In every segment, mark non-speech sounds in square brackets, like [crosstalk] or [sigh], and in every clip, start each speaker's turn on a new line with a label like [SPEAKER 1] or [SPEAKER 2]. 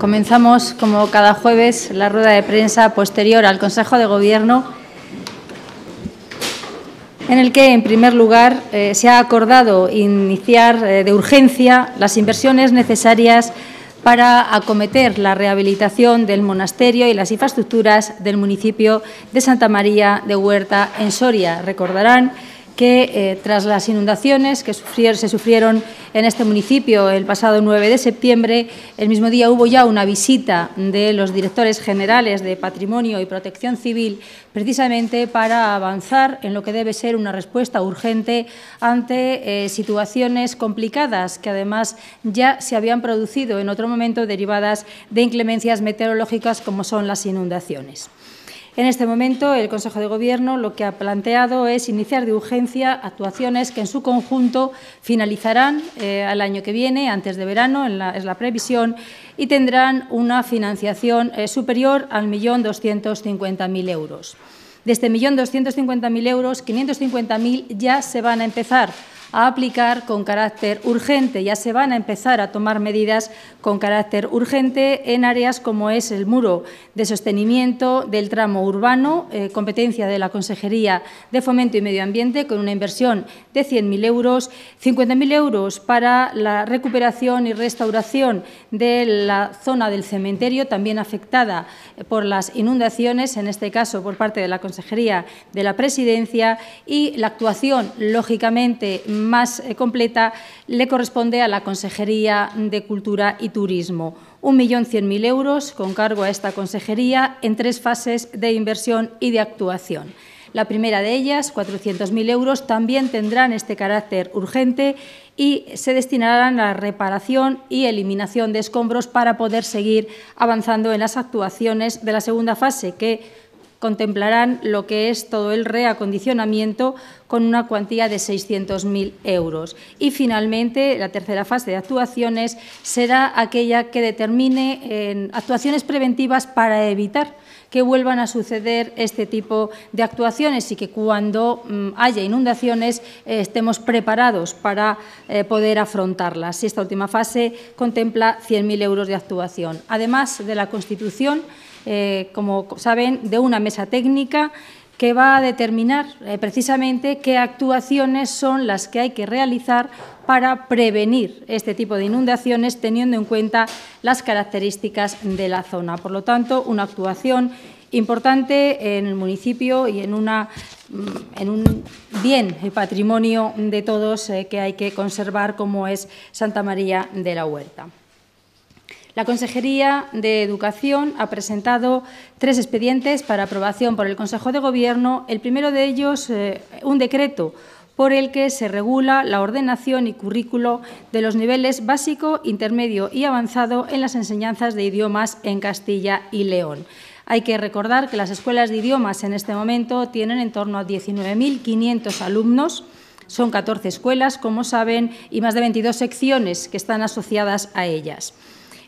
[SPEAKER 1] Comenzamos, como cada jueves, la rueda de prensa posterior al Consejo de Gobierno, en el que, en primer lugar, eh, se ha acordado iniciar eh, de urgencia las inversiones necesarias para acometer la rehabilitación del monasterio y las infraestructuras del municipio de Santa María de Huerta, en Soria. Recordarán que eh, tras las inundaciones que se sufrieron en este municipio el pasado 9 de septiembre, el mismo día hubo ya una visita de los directores generales de Patrimonio y Protección Civil precisamente para avanzar en lo que debe ser una respuesta urgente ante eh, situaciones complicadas que además ya se habían producido en otro momento derivadas de inclemencias meteorológicas como son las inundaciones. En este momento, el Consejo de Gobierno lo que ha planteado es iniciar de urgencia actuaciones que en su conjunto finalizarán eh, al año que viene, antes de verano, es la previsión, y tendrán una financiación eh, superior al 1.250.000 euros. De este 1.250.000 euros, 550.000 ya se van a empezar a aplicar con carácter urgente. Ya se van a empezar a tomar medidas con carácter urgente en áreas como es el muro de sostenimiento del tramo urbano, eh, competencia de la Consejería de Fomento y Medio Ambiente, con una inversión de 100.000 euros, 50.000 euros para la recuperación y restauración de la zona del cementerio, también afectada por las inundaciones, en este caso por parte de la Consejería de la Presidencia, y la actuación, lógicamente, más eh, completa le corresponde a la Consejería de Cultura y Turismo. 1.100.000 euros con cargo a esta consejería en tres fases de inversión y de actuación. La primera de ellas, 400.000 euros, también tendrán este carácter urgente y se destinarán a la reparación y eliminación de escombros para poder seguir avanzando en las actuaciones de la segunda fase, que contemplarán lo que es todo el reacondicionamiento con una cuantía de 600.000 euros. Y finalmente, la tercera fase de actuaciones será aquella que determine actuaciones preventivas para evitar que vuelvan a suceder este tipo de actuaciones y que cuando mm, haya inundaciones eh, estemos preparados para eh, poder afrontarlas. Y esta última fase contempla 100.000 euros de actuación. Además de la Constitución, eh, como saben, de una mesa técnica que va a determinar eh, precisamente qué actuaciones son las que hay que realizar para prevenir este tipo de inundaciones teniendo en cuenta las características de la zona. Por lo tanto, una actuación importante en el municipio y en, mm, un bien, el patrimonio de todos eh, que hay que conservar como es Santa María de la Huerta. La Consejería de Educación ha presentado tres expedientes para aprobación por el Consejo de Gobierno. El primero de ellos, eh, un decreto por el que se regula la ordenación y currículo de los niveles básico, intermedio y avanzado en las enseñanzas de idiomas en Castilla y León. Hay que recordar que las escuelas de idiomas en este momento tienen en torno a 19.500 alumnos. Son 14 escuelas, como saben, y más de 22 secciones que están asociadas a ellas.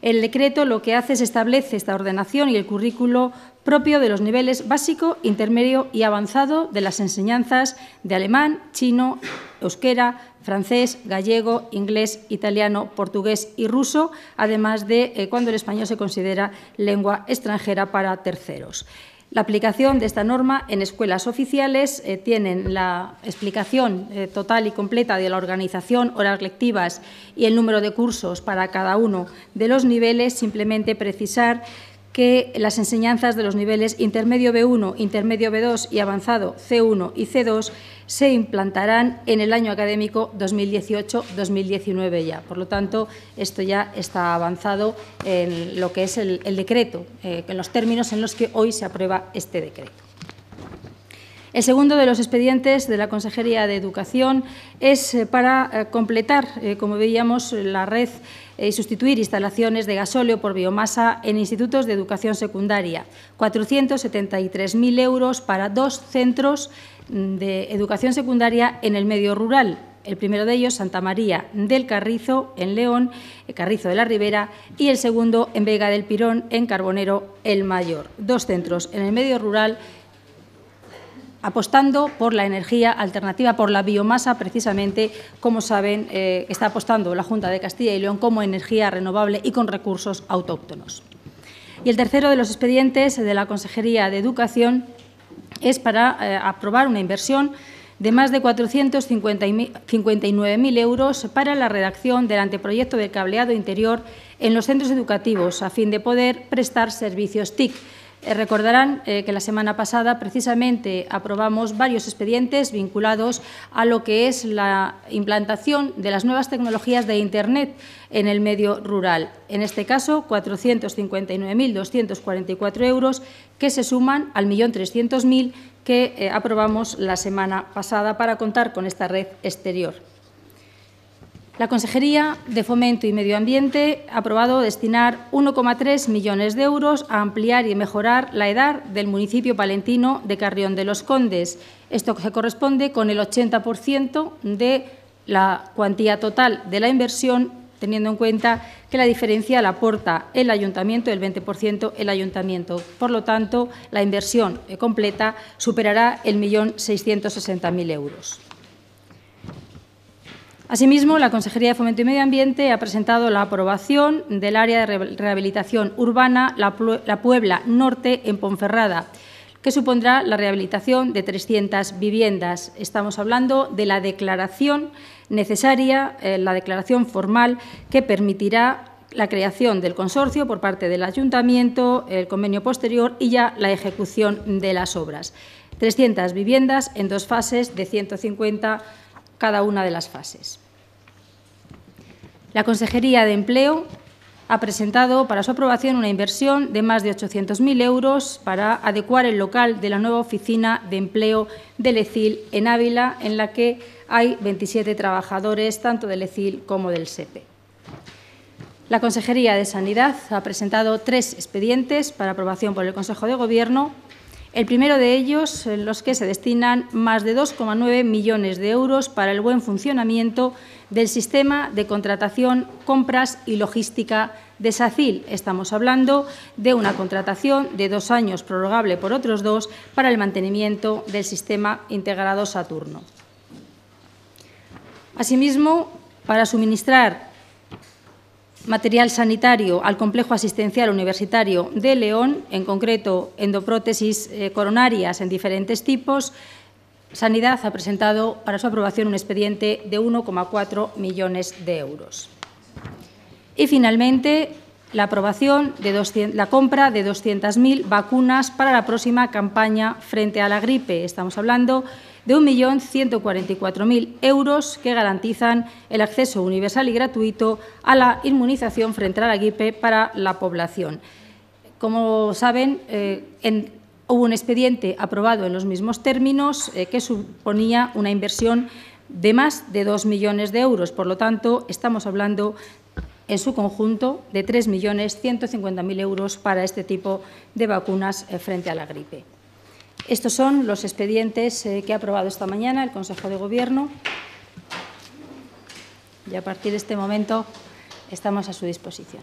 [SPEAKER 1] El decreto lo que hace es establece esta ordenación y el currículo propio de los niveles básico, intermedio y avanzado de las enseñanzas de alemán, chino, euskera, francés, gallego, inglés, italiano, portugués y ruso, además de eh, cuando el español se considera lengua extranjera para terceros. La aplicación de esta norma en escuelas oficiales tiene eh, tienen la explicación eh, total y completa de la organización, horas lectivas y el número de cursos para cada uno de los niveles. Simplemente precisar que las enseñanzas de los niveles intermedio B1, intermedio B2 y avanzado C1 y C2 se implantarán en el año académico 2018-2019 ya. Por lo tanto, esto ya está avanzado en lo que es el, decreto, eh, en los términos en los que hoy se aprueba este decreto. El segundo de los expedientes de la Consejería de Educación es eh, para eh, completar, como veíamos, la red y sustituir instalaciones de gasóleo por biomasa en institutos de educación secundaria. 473.000 euros para dos centros de educación secundaria en el medio rural. El primero de ellos, Santa María del Carrizo, en León, eh, Carrizo de la Ribera, y el segundo, en Vega del Pirón, en Carbonero, el Mayor. Dos centros en el medio rural apostando por la energía alternativa, por la biomasa, precisamente, como saben, eh, está apostando la Junta de Castilla y León como energía renovable y con recursos autóctonos. Y el tercero de los expedientes de la Consejería de Educación es para eh, aprobar una inversión de más de 459.000 euros para la redacción del anteproyecto de cableado interior en los centros educativos, a fin de poder prestar servicios TIC eh, recordarán eh, que la semana pasada precisamente aprobamos varios expedientes vinculados a lo que es la implantación de las nuevas tecnologías de Internet en el medio rural. En este caso, 459.244 euros que se suman al 1.300.000 que eh, aprobamos la semana pasada para contar con esta red exterior. La Consejería de Fomento y Medio Ambiente ha aprobado destinar 1,3 millones de euros a ampliar y mejorar la edad del municipio palentino de Carrión de los Condes. Esto se corresponde con el 80% de la cuantía total de la inversión, teniendo en cuenta que la diferencia la aporta el ayuntamiento, el 20% el ayuntamiento. Por lo tanto, la inversión completa superará el millón euros. Asimismo, la Consejería de Fomento y Medio Ambiente ha presentado la aprobación del área de rehabilitación urbana La Puebla Norte en Ponferrada, que supondrá la rehabilitación de 300 viviendas. Estamos hablando de la declaración necesaria, eh, la declaración formal que permitirá la creación del consorcio por parte del ayuntamiento, el convenio posterior y ya la ejecución de las obras. 300 viviendas en dos fases de 150 cada una de las fases. La Consejería de Empleo ha presentado para su aprobación una inversión de más de 800.000 euros para adecuar el local de la nueva oficina de empleo del ECIL en Ávila, en la que hay 27 trabajadores, tanto del ECIL como del SEPE. La Consejería de Sanidad ha presentado tres expedientes para aprobación por el Consejo de Gobierno el primero de ellos, en los que se destinan más de 2,9 millones de euros para el buen funcionamiento del sistema de contratación, compras y logística de SACIL. Estamos hablando de una contratación de dos años prorrogable por otros dos para el mantenimiento del sistema integrado Saturno. Asimismo, para suministrar material sanitario al complejo asistencial universitario de León, en concreto endoprótesis eh, coronarias en diferentes tipos, Sanidad ha presentado para su aprobación un expediente de 1,4 millones de euros. Y finalmente, la aprobación de la compra de 200.000 vacunas para la próxima campaña frente a la gripe. Estamos hablando de de 1.144.000 euros que garantizan el acceso universal y gratuito a la inmunización frente a la gripe para la población. Como saben, eh, hubo un expediente aprobado en los mismos términos eh, que suponía una inversión de más de 2 millones de euros. Por lo tanto, estamos hablando en su conjunto de 3.150.000 euros para este tipo de vacunas eh, frente a la gripe. Estos son los expedientes eh, que ha aprobado esta mañana el Consejo de Gobierno y a partir de este momento estamos a su disposición.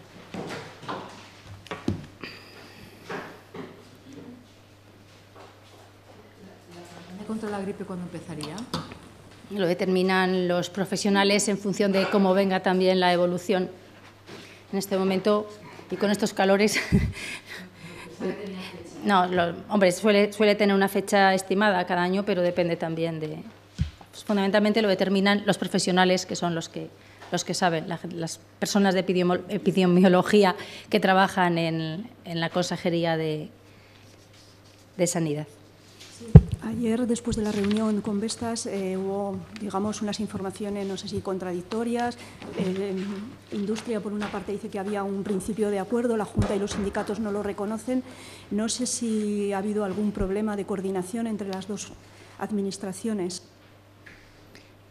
[SPEAKER 2] contra la gripe cuándo empezaría?
[SPEAKER 1] Lo determinan los profesionales en función de cómo venga también la evolución. En este momento, y con estos calores, [laughs] No, hombre, suele, tener una fecha estimada cada año, pero depende también de... Pues, fundamentalmente lo determinan los profesionales, que son los que, los que saben, las personas de epidemiología que trabajan en, la Consejería de, de Sanidad. Ayer, después de la reunión con Vestas, eh, hubo, digamos, unas informaciones, no sé si contradictorias. Eh, industria, por una parte, dice que había un principio de acuerdo, la Junta y los sindicatos no lo reconocen. No sé si ha habido algún problema de coordinación entre las dos administraciones.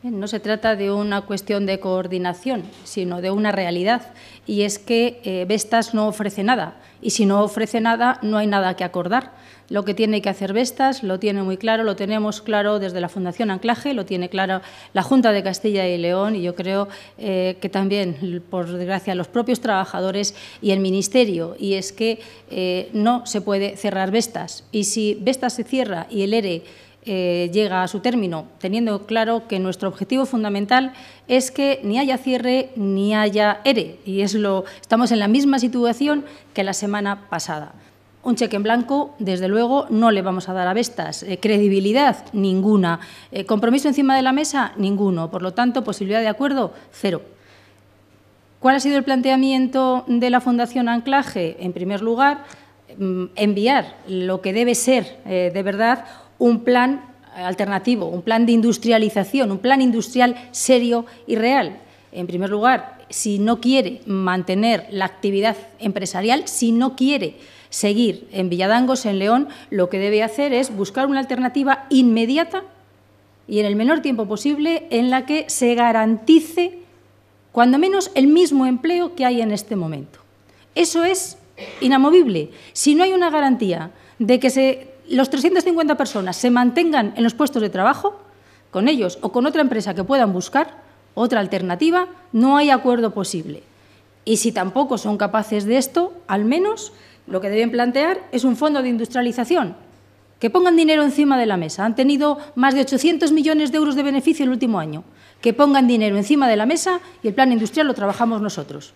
[SPEAKER 1] No se trata de una cuestión de coordinación, sino de una realidad, y es que eh, Vestas no ofrece nada, y si no ofrece nada, no hay nada que acordar. Lo que tiene que hacer Vestas lo tiene muy claro, lo tenemos claro desde la Fundación Anclaje, lo tiene claro la Junta de Castilla y León, y yo creo eh, que también, por desgracia, los propios trabajadores y el Ministerio, y es que eh, no se puede cerrar Vestas, y si Vestas se cierra y el ERE eh, llega a su término, teniendo claro que nuestro objetivo fundamental es que ni haya cierre ni haya ERE. Y es lo, estamos en la misma situación que la semana pasada. Un cheque en blanco, desde luego, no le vamos a dar a Vestas. Eh, credibilidad, ninguna. Eh, compromiso encima de la mesa, ninguno. Por lo tanto, posibilidad de acuerdo, cero. ¿Cuál ha sido el planteamiento de la Fundación Anclaje? En primer lugar, mm, enviar lo que debe ser de verdad un plan alternativo, un plan de industrialización, un plan industrial serio y real. En primer lugar, si no quiere mantener la actividad empresarial, si no quiere seguir en Villadangos, en León, lo que debe hacer es buscar una alternativa inmediata y en el menor tiempo posible en la que se garantice, cuando menos, el mismo empleo que hay en este momento. Eso es inamovible. Si no hay una garantía de que se los 350 personas se mantengan en los puestos de trabajo, con ellos o con otra empresa que puedan buscar otra alternativa, no hay acuerdo posible. Y si tampoco son capaces de esto, al menos lo que deben plantear es un fondo de industrialización. Que pongan dinero encima de la mesa. Han tenido más de 800 millones de euros de beneficio el último año. Que pongan dinero encima de la mesa y el plan industrial lo trabajamos nosotros.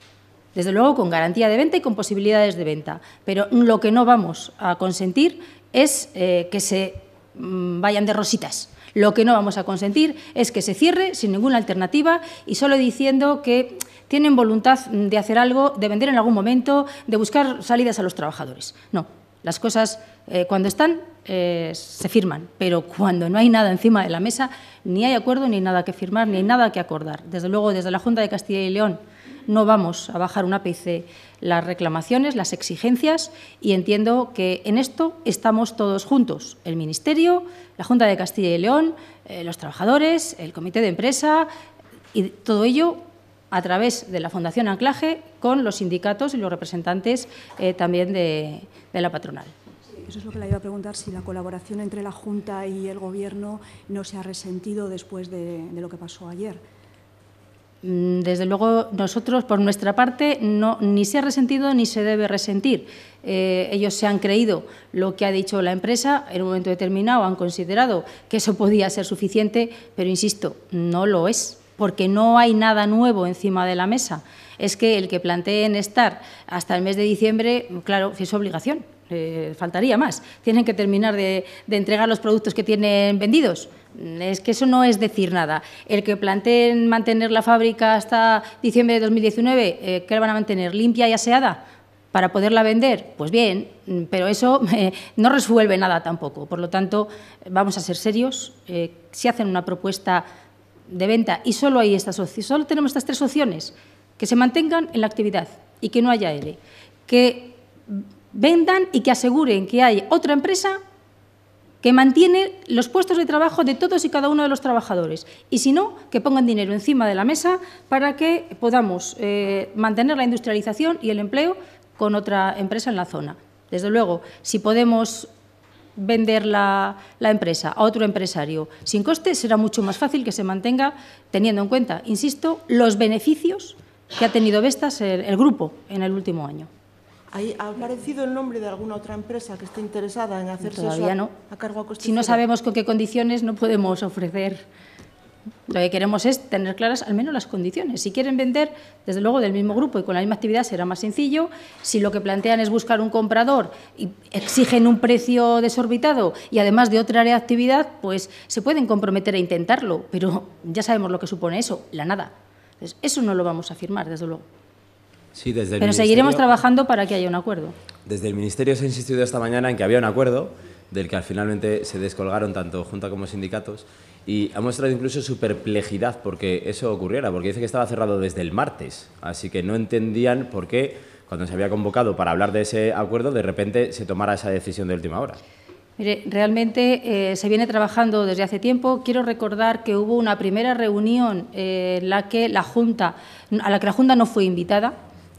[SPEAKER 1] Desde luego con garantía de venta y con posibilidades de venta. Pero lo que no vamos a consentir es eh, que se mm, vayan de rositas. Lo que no vamos a consentir es que se cierre sin ninguna alternativa y solo diciendo que tienen voluntad de hacer algo, de vender en algún momento, de buscar salidas a los trabajadores. No, las cosas eh, cuando están eh, se firman, pero cuando no hay nada encima de la mesa, ni hay acuerdo, ni nada que firmar, ni hay nada que acordar. Desde luego, desde la Junta de Castilla y León, no vamos a bajar un ápice las reclamaciones, las exigencias y entiendo que en esto estamos todos juntos, el Ministerio, la Junta de Castilla y León, eh, los trabajadores, el Comité de Empresa y todo ello a través de la Fundación Anclaje con los sindicatos y los representantes eh, también de, la patronal. Eso es lo que le iba a preguntar, si la colaboración entre la Junta y el Gobierno no se ha resentido después de lo que pasó ayer. Mm, desde luego, nosotros, por nuestra parte, no, ni se ha resentido ni se debe resentir. Eh, ellos se han creído lo que ha dicho la empresa, en un momento determinado han considerado que eso podía ser suficiente, pero insisto, no lo es, porque no hay nada nuevo encima de la mesa. Es que el que planteen estar hasta el mes de diciembre, claro, es obligación faltaría más. Tienen que terminar de, entregar los productos que tienen vendidos. Es que eso no es decir nada. El que planteen mantener la fábrica hasta diciembre de 2019, que eh, ¿qué la van a mantener? ¿Limpia y aseada? para poderla vender, pues bien, pero eso eh, no resuelve nada tampoco. Por lo tanto, vamos a ser serios. Eh, si hacen una propuesta de venta y solo hay estas solo tenemos estas tres opciones, que se mantengan en la actividad y que no haya L, que vendan y que aseguren que hay otra empresa que mantiene los puestos de trabajo de todos y cada uno de los trabajadores. Y si no, que pongan dinero encima de la mesa para que podamos eh, mantener la industrialización y el empleo con otra empresa en la zona. Desde luego, si podemos vender la, empresa a otro empresario sin coste, será mucho más fácil que se mantenga teniendo en cuenta, insisto, los beneficios que ha tenido Vestas el grupo en el último año.
[SPEAKER 2] ¿Ha aparecido el nombre de alguna otra empresa que esté interesada en hacerse eso a, no. a cargo Si no sabemos
[SPEAKER 1] con qué condiciones, no podemos ofrecer. Lo que queremos es tener claras al menos las condiciones. Si quieren vender, desde luego, del mismo grupo y con la misma actividad será más sencillo. Si lo que plantean es buscar un comprador y exigen un precio desorbitado y además de otra área de actividad, pues se pueden comprometer a intentarlo, pero ya sabemos lo que supone eso, la nada. eso no lo vamos a firmar, desde luego.
[SPEAKER 3] Pero seguiremos
[SPEAKER 1] trabajando para que haya un acuerdo.
[SPEAKER 3] Desde el Ministerio se ha insistido esta mañana en que había un acuerdo, del que finalmente se descolgaron tanto Junta como sindicatos, y ha mostrado incluso su perplejidad porque eso ocurriera, porque dice que estaba cerrado desde el martes, así que no entendían por qué, cuando se había convocado para hablar de ese acuerdo, de repente se tomara esa decisión de última hora.
[SPEAKER 1] Mire, realmente eh, se viene trabajando desde hace tiempo. Quiero recordar que hubo una primera reunión eh, la que la Junta, a la que la Junta no fue invitada,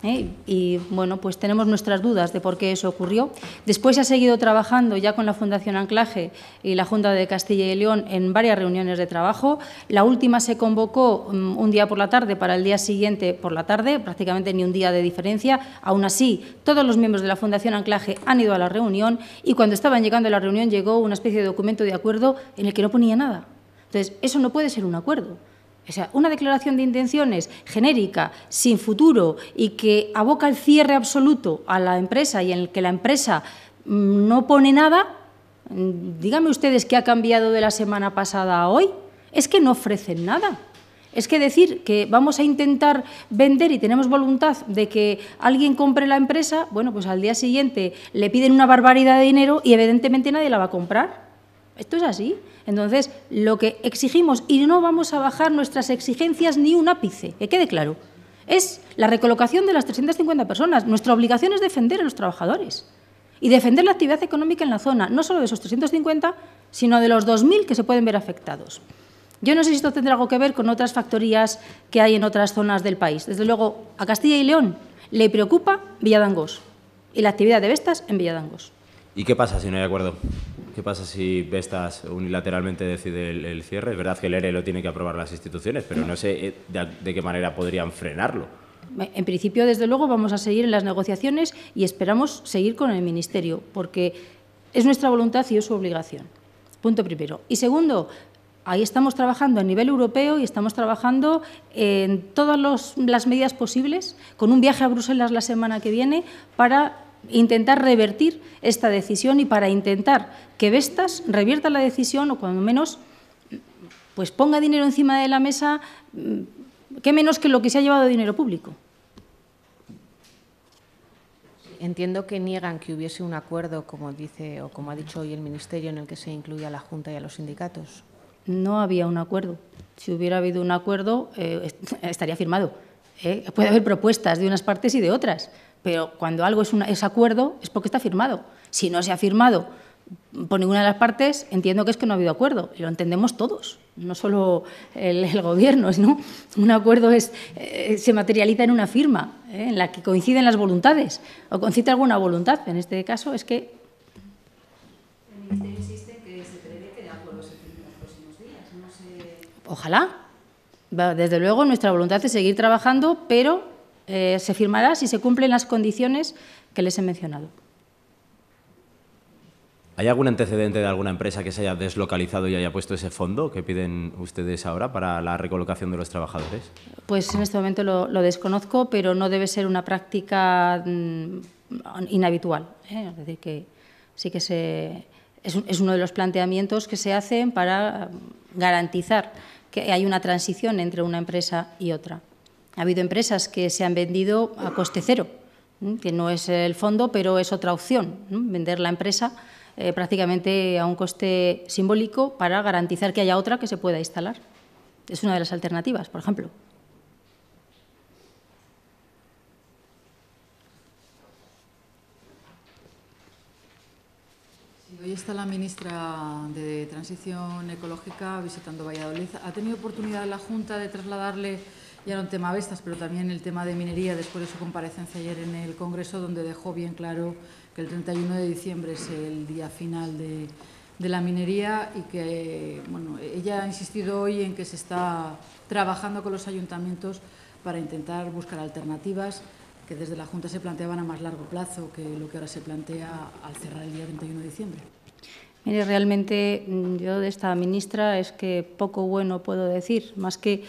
[SPEAKER 1] ¿eh? Y bueno, pues tenemos nuestras dudas de por qué eso ocurrió. Después se ha seguido trabajando ya con la Fundación Anclaje y la Junta de Castilla y León en varias reuniones de trabajo. La última se convocó mm, un día por la tarde para el día siguiente por la tarde, prácticamente ni un día de diferencia. Aún así, todos los miembros de la Fundación Anclaje han ido a la reunión y cuando estaban llegando a la reunión llegó una especie de documento de acuerdo en el que no ponía nada. Entonces, eso no puede ser un acuerdo. O sea, una declaración de intenciones genérica, sin futuro y que aboca el cierre absoluto a la empresa y en el que la empresa mm, no pone nada, mm, díganme ustedes qué ha cambiado de la semana pasada a hoy. Es que no ofrecen nada. Es que decir que vamos a intentar vender y tenemos voluntad de que alguien compre la empresa, bueno, pues al día siguiente le piden una barbaridad de dinero y evidentemente nadie la va a comprar. Esto es así. Entonces, lo que exigimos, y no vamos a bajar nuestras exigencias ni un ápice, que quede claro, es la recolocación de las 350 personas. Nuestra obligación es defender a los trabajadores y defender la actividad económica en la zona, no solo de esos 350, sino de los 2.000 que se pueden ver afectados. Yo no sé si esto tendrá algo que ver con otras factorías que hay en otras zonas del país. Desde luego, a Castilla y León le preocupa Villadangos y la actividad de Vestas en Villadangos.
[SPEAKER 3] ¿Y qué pasa si no hay acuerdo? ¿Qué pasa si Vestas unilateralmente decide el, cierre? Es verdad que el ERE e lo tiene que aprobar las instituciones, pero no sé eh, de, qué manera podrían frenarlo.
[SPEAKER 1] En principio, desde luego, vamos a seguir en las negociaciones y esperamos seguir con el Ministerio, porque es nuestra voluntad y es su obligación. Punto primero. Y segundo, ahí estamos trabajando a nivel europeo y estamos trabajando en todas las medidas posibles, con un viaje a Bruselas la semana que viene, para intentar revertir esta decisión y para intentar que Vestas revierta la decisión o cuando menos pues ponga dinero encima de la mesa, mm, qué menos que lo que se ha llevado de dinero público.
[SPEAKER 2] Entiendo que niegan que hubiese un acuerdo, como dice o como ha dicho hoy el Ministerio, en el que se incluya a la Junta y a los sindicatos.
[SPEAKER 1] No había un acuerdo. Si hubiera habido un acuerdo, eh, estaría firmado. Eh. Puede haber propuestas de unas partes y de otras, pero cuando algo es, acuerdo es porque está firmado. Si no se ha firmado por ninguna de las partes, entiendo que es que no ha habido acuerdo. Y lo entendemos todos, no solo el, gobierno. Un acuerdo es, eh, se materializa en una firma eh, en la que coinciden las voluntades o coincide alguna voluntad. En este caso es que.
[SPEAKER 2] El Ministerio insiste que se prevé que acuerdo se en los próximos días. Ojalá.
[SPEAKER 1] Desde luego, nuestra voluntad es seguir trabajando, pero eh, se firmará si se cumplen las condiciones que les he mencionado.
[SPEAKER 3] ¿Hay algún antecedente de alguna empresa que se haya deslocalizado y haya puesto ese fondo que piden ustedes ahora para la recolocación de los trabajadores?
[SPEAKER 1] Pues en este momento lo, desconozco, pero no debe ser una práctica mm, inhabitual. ¿eh? Es decir, que sí que es, uno de los planteamientos que se hacen para garantizar que hay una transición entre una empresa y otra. Ha habido empresas que se han vendido a coste cero, que no es el fondo, pero es otra opción, vender la empresa eh, prácticamente a un coste simbólico para garantizar que haya otra que se pueda instalar. Es una de las alternativas, por ejemplo.
[SPEAKER 2] Hoy está la ministra de Transición Ecológica visitando Valladolid. ¿Ha tenido oportunidad la Junta de trasladarle ya era un tema estas, pero también el tema de minería, después de su comparecencia ayer en el Congreso, donde dejó bien claro que el 31 de diciembre es el día final de, de la minería y que bueno, ella ha insistido hoy en que se está trabajando con los ayuntamientos para intentar buscar alternativas que desde la Junta se planteaban a más largo plazo que lo que ahora se plantea al cerrar el día 31 de diciembre.
[SPEAKER 1] Mire, realmente mm, yo de esta ministra es que poco bueno puedo decir, más que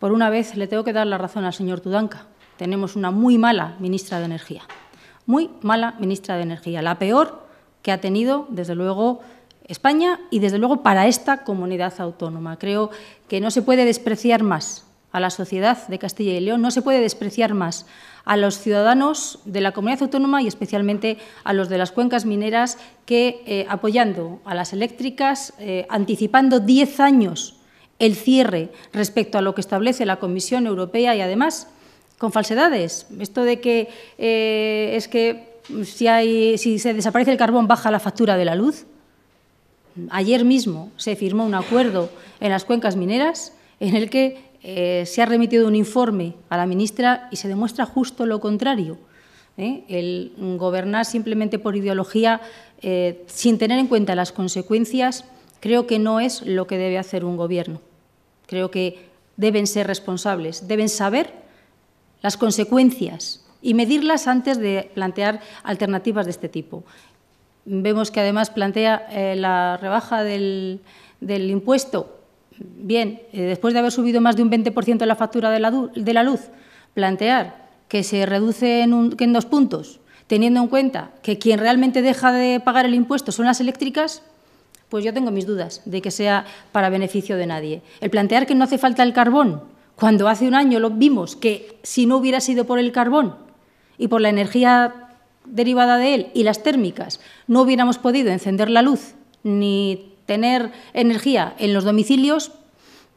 [SPEAKER 1] por una vez le tengo que dar la razón al señor Tudanca. Tenemos una muy mala ministra de Energía. Muy mala ministra de Energía. La peor que ha tenido, desde luego, España y, desde luego, para esta comunidad autónoma. Creo que no se puede despreciar más a la sociedad de Castilla y León, no se puede despreciar más a los ciudadanos de la comunidad autónoma y especialmente a los de las cuencas mineras que, eh, apoyando a las eléctricas, eh, anticipando diez años el cierre respecto a lo que establece la Comisión Europea y además con falsedades. Esto de que eh, es que si, hay, si se desaparece el carbón baja la factura de la luz. Ayer mismo se firmó un acuerdo en las cuencas mineras en el que eh, se ha remitido un informe a la ministra y se demuestra justo lo contrario. ¿eh? El gobernar simplemente por ideología, sin tener en cuenta las consecuencias, creo que no es lo que debe hacer un gobierno. Creo que deben ser responsables, deben saber las consecuencias y medirlas antes de plantear alternativas de este tipo. Vemos que además plantea eh, la rebaja del, impuesto. Bien, eh, después de haber subido más de un 20% la factura de la, de la, luz, plantear que se reduce en dos puntos, teniendo en cuenta que quien realmente deja de pagar el impuesto son las eléctricas, pues yo tengo mis dudas de que sea para beneficio de nadie. El plantear que no hace falta el carbón, cuando hace un año lo vimos que si no hubiera sido por el carbón y por la energía derivada de él y las térmicas, no hubiéramos podido encender la luz ni tener energía en los domicilios,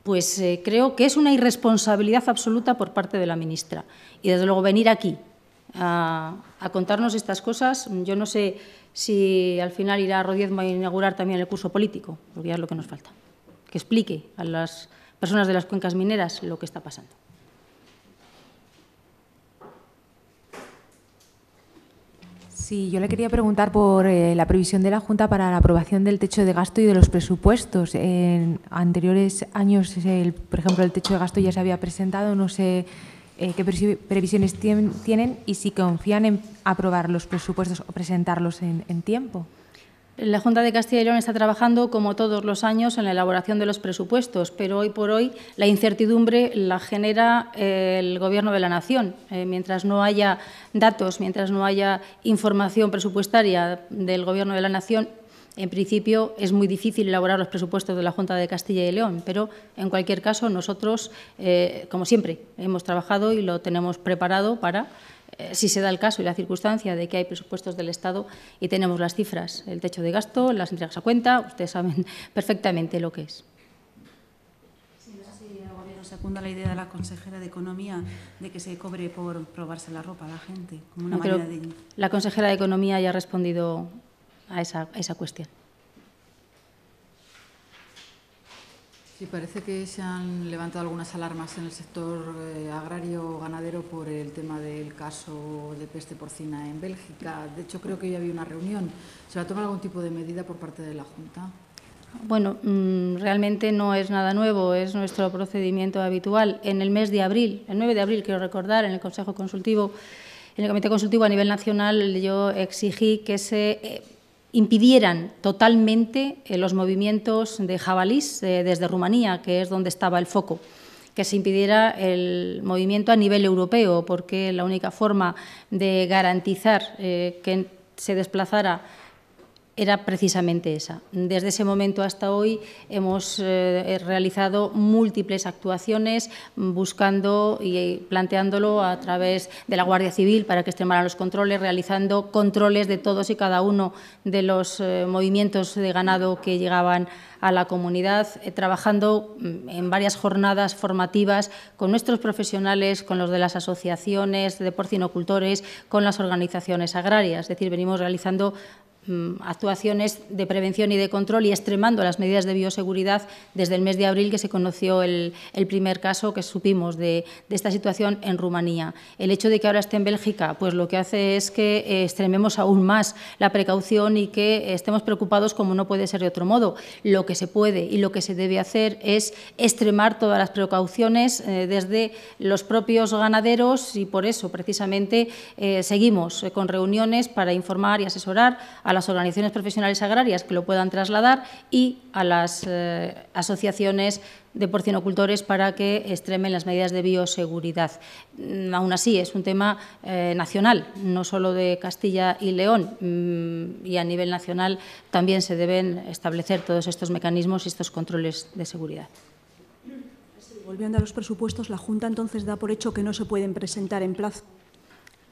[SPEAKER 1] pues eh, creo que es una irresponsabilidad absoluta por parte de la ministra. Y desde luego venir aquí a contarnos estas cosas, yo no sé si al final irá Rodríguez a inaugurar también el curso político, porque ya es lo que nos falta, que explique a las personas de las cuencas mineras lo que está pasando.
[SPEAKER 2] Sí, yo le quería preguntar por eh, la previsión de la Junta para la aprobación del techo de gasto y de los presupuestos. En anteriores años, por ejemplo, el techo de gasto ya se había presentado, no sé
[SPEAKER 1] eh, qué previsiones tienen y si confían en aprobar los presupuestos o presentarlos en, tiempo. La Junta de Castilla y León está trabajando, como todos los años, en la elaboración de los presupuestos, pero hoy por hoy la incertidumbre la genera eh, el Gobierno de la Nación. Eh, mientras no haya datos, mientras no haya información presupuestaria del Gobierno de la Nación, en principio es muy difícil elaborar los presupuestos de la Junta de Castilla y León, pero en cualquier caso nosotros, eh, como siempre, hemos trabajado y lo tenemos preparado para, eh, si se da el caso y la circunstancia de que hay presupuestos del Estado y tenemos las cifras, el techo de gasto, las entregas a cuenta, ustedes saben [laughs] perfectamente lo que es
[SPEAKER 2] la idea de la consejera de Economía de que se cobre por probarse la ropa a la gente, La
[SPEAKER 1] consejera de Economía ya ha respondido a esa, cuestión.
[SPEAKER 2] Sí, parece que se han levantado algunas alarmas en el sector eh, agrario ganadero por el tema del caso de peste porcina en Bélgica. De hecho, creo que ya había una reunión. ¿Se va a tomar algún tipo de medida por parte de la Junta?
[SPEAKER 1] Bueno, mm, realmente no es nada nuevo, es nuestro procedimiento habitual. En el mes de abril, el 9 de abril, quiero recordar, en el Consejo Consultivo, en el Comité Consultivo a nivel nacional, yo exigí que se eh, impidieran totalmente eh, los movimientos de jabalís eh, desde Rumanía, que es donde estaba el foco que se impidiera el movimiento a nivel europeo, porque la única forma de garantizar eh, que se desplazara era precisamente esa. Desde ese momento hasta hoy hemos eh, realizado múltiples actuaciones buscando y planteándolo a través de la Guardia Civil para que extremaran los controles, realizando controles de todos y cada uno de los eh, movimientos de ganado que llegaban a la comunidad, eh, trabajando mm, en varias jornadas formativas con nuestros profesionales, con los de las asociaciones de porcinocultores, con las organizaciones agrarias. Es decir, venimos realizando Mm, actuaciones de prevención y de control y extremando las medidas de bioseguridad desde el mes de abril que se conoció el, primer caso que supimos de, esta situación en Rumanía. El hecho de que ahora esté en Bélgica, pues lo que hace es que eh, extrememos aún más la precaución y que estemos preocupados como no puede ser de otro modo. Lo que se puede y lo que se debe hacer es extremar todas las precauciones eh, desde los propios ganaderos y por eso precisamente eh, seguimos con reuniones para informar y asesorar a a las organizaciones profesionales agrarias que lo puedan trasladar y a las eh, asociaciones de porcinocultores para que extremen las medidas de bioseguridad. Mm, aún así, es un tema eh, nacional, no solo de Castilla y León, mm, y a nivel nacional también se deben establecer todos estos mecanismos y estos controles de seguridad. volviendo a los presupuestos, la Junta entonces da por hecho que no se pueden presentar en plazo.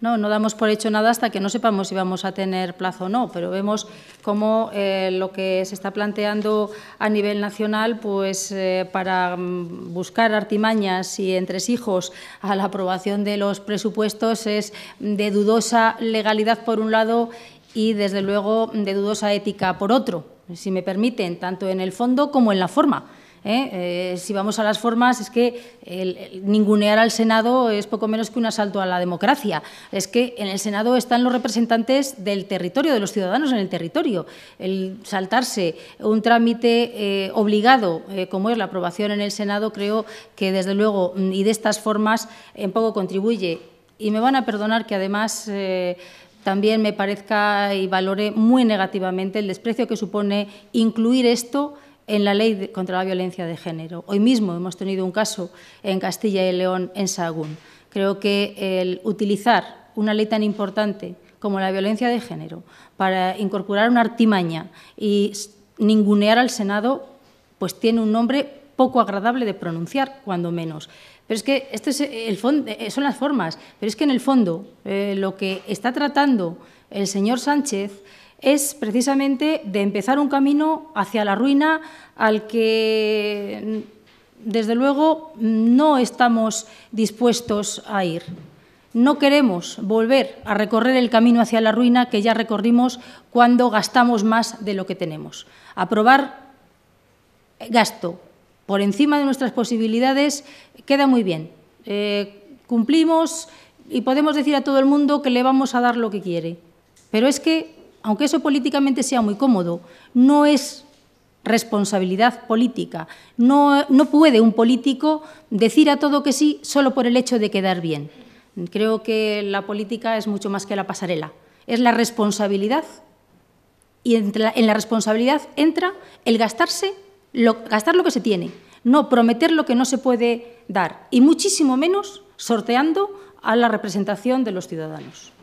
[SPEAKER 1] No, no damos por hecho nada hasta que no sepamos si vamos a tener plazo o no, pero vemos cómo eh, lo que se está planteando a nivel nacional, pues eh, para mm, buscar artimañas y entresijos a la aprobación de los presupuestos es de dudosa legalidad por un lado y desde luego de dudosa ética por otro, si me permiten, tanto en el fondo como en la forma. ¿eh? Eh, si vamos a las formas, es que el, ningunear al Senado es poco menos que un asalto a la democracia. Es que en el Senado están los representantes del territorio, de los ciudadanos en el territorio. El saltarse un trámite eh, obligado, como es la aprobación en el Senado, creo que desde luego mm, y de estas formas en poco contribuye. Y me van a perdonar que además también me parezca y valore muy negativamente el desprecio que supone incluir esto en la ley contra la violencia de género. Hoy mismo hemos tenido un caso en Castilla y León, en Sahagún. Creo que el utilizar una ley tan importante como la violencia de género para incorporar una artimaña y ningunear al Senado, pues tiene un nombre poco agradable de pronunciar, cuando menos. Pero es que esto es el fondo, eh, son las formas, pero es que en el fondo eh, lo que está tratando el señor Sánchez es precisamente de empezar un camino hacia la ruina al que, desde luego, no estamos dispuestos a ir. No queremos volver a recorrer el camino hacia la ruina que ya recorrimos cuando gastamos más de lo que tenemos. Aprobar gasto por encima de nuestras posibilidades queda muy bien. Eh, cumplimos y podemos decir a todo el mundo que le vamos a dar lo que quiere. Pero es que aunque eso políticamente sea muy cómodo, no es responsabilidad política. No, puede un político decir a todo que sí solo por el hecho de quedar bien. Creo que la política es mucho más que la pasarela. Es la responsabilidad y en la, responsabilidad entra el gastarse, gastar lo que se tiene, no prometer lo que no se puede dar y muchísimo menos
[SPEAKER 2] sorteando a la representación de los ciudadanos.